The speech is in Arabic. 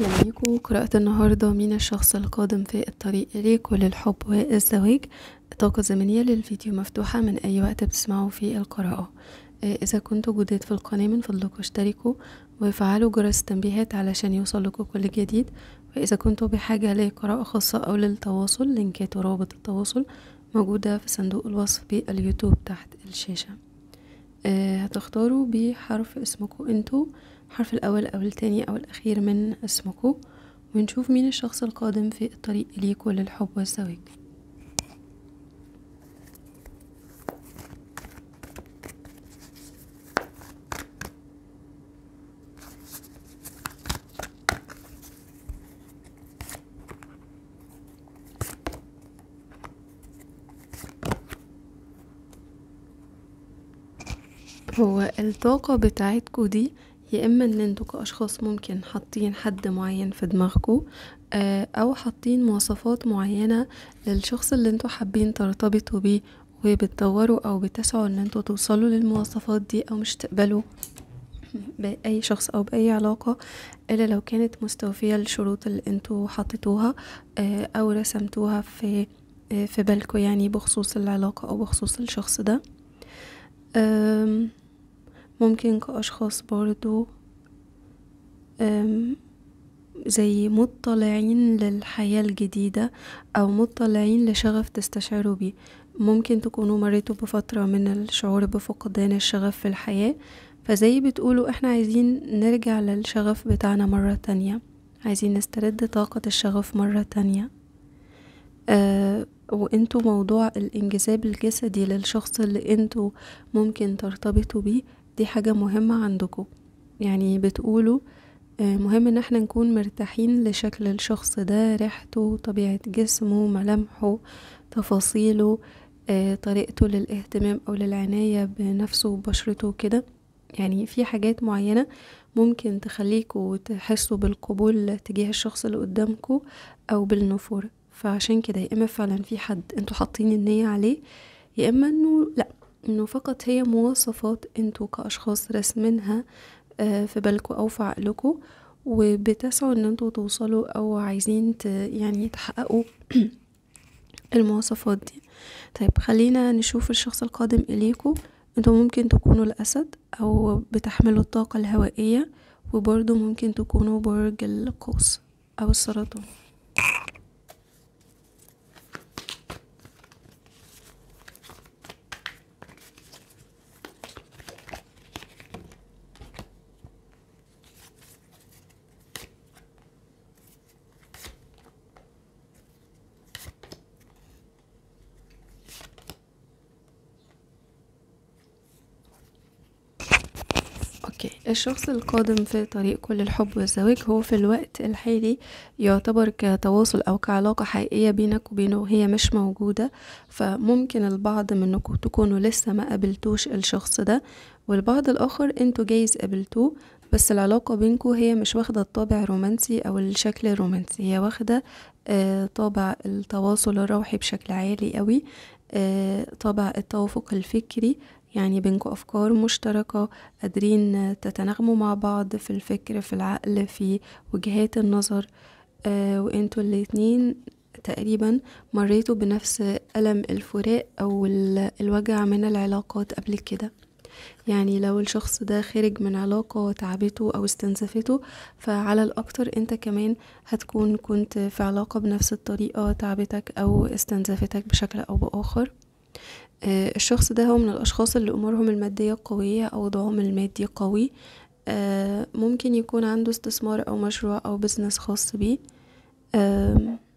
أهلا بيكم قراءة النهاردة مين الشخص القادم في الطريق إليك وللحب والزواج الطاقة الزمنية للفيديو مفتوحة من أي وقت بتسمعوا في القراءة آه، إذا كنتوا جداد في القناة من فضلكم اشتركوا وفعلوا جرس التنبيهات علشان يوصل لكم كل جديد وإذا كنتوا بحاجة لقراءة خاصة أو للتواصل لينكات ورابط التواصل موجودة في صندوق الوصف باليوتيوب تحت الشاشة آه هتختاروا بحرف اسمكو انتو الحرف الاول او التاني او الاخير من اسمكو ونشوف مين الشخص القادم في الطريق ليكو للحب والزواج هو الطاقة بتاعتكو دي يا اما ان انتوا كاشخاص ممكن حاطين حد معين في دماغكو آه، او حاطين مواصفات معينة للشخص اللي انتوا حابين ترتبطوا بيه وبتدوروا او بتسعوا ان انتوا توصلوا للمواصفات دي او مش تقبلوا بأي شخص أو بأي علاقة إلا لو كانت مستوفية الشروط اللي انتوا حطيتوها آه، أو رسمتوها في آه، في بالكو يعني بخصوص العلاقة أو بخصوص الشخص ده ممكن كأشخاص برضو زي مطلعين للحياة الجديدة أو مطلعين لشغف تستشعروا بيه ممكن تكونوا مريتوا بفترة من الشعور بفقدان الشغف في الحياة فزي بتقولوا احنا عايزين نرجع للشغف بتاعنا مرة تانية عايزين نسترد طاقة الشغف مرة تانية آه وانتوا موضوع الانجذاب الجسدي للشخص اللي انتوا ممكن ترتبطوا بيه دي حاجة مهمة عندكم يعني بتقولوا آه، مهم ان احنا نكون مرتاحين لشكل الشخص ده ريحته طبيعة جسمه ملامحه تفاصيله آه، طريقته للاهتمام او للعناية بنفسه وبشرته وكده يعني في حاجات معينة ممكن تخليكوا تحسوا بالقبول تجاه الشخص اللي قدامكوا او بالنفور فعشان كده يا اما فعلا في حد انتوا حاطين النية عليه يا اما انه لا انه فقط هي مواصفات انتوا كاشخاص راسمينها آه، في بالكو او في عقلكوا وبتسعوا ان انتوا توصلوا او عايزين يعني تحققوا المواصفات دي طيب خلينا نشوف الشخص القادم اليكو انتوا ممكن تكونوا الاسد او بتحملوا الطاقة الهوائية وبرضه ممكن تكونوا برج القوس او السرطان اوكي الشخص القادم في طريق كل الحب والزواج هو في الوقت الحالي يعتبر كتواصل او كعلاقة حقيقية بينك وبينه وهي مش موجودة فممكن البعض منكم تكونوا لسه ما قابلتوش الشخص ده والبعض الاخر انتوا جايز قابلتوه بس العلاقة بينكم هي مش واخدة الطابع الرومانسي أو الشكل الرومانسي هي واخدة آه، طابع التواصل الروحي بشكل عالي قوي آه، طابع التوافق الفكري يعني بينكم أفكار مشتركة قادرين تتناغموا مع بعض في الفكر في العقل في وجهات النظر آه وانتوا الاتنين تقريبا مريتوا بنفس ألم الفراق أو الوجع من العلاقات قبل كده يعني لو الشخص ده خرج من علاقة تعبته أو استنزفته فعلى الأكتر أنت كمان هتكون كنت في علاقة بنفس الطريقة تعبتك أو استنزفتك بشكل أو بآخر آه، الشخص ده هو من الأشخاص اللي أمورهم المادية قوية أو وضعهم المادي قوي آه، ممكن يكون عنده استثمار أو مشروع أو بزنس خاص بيه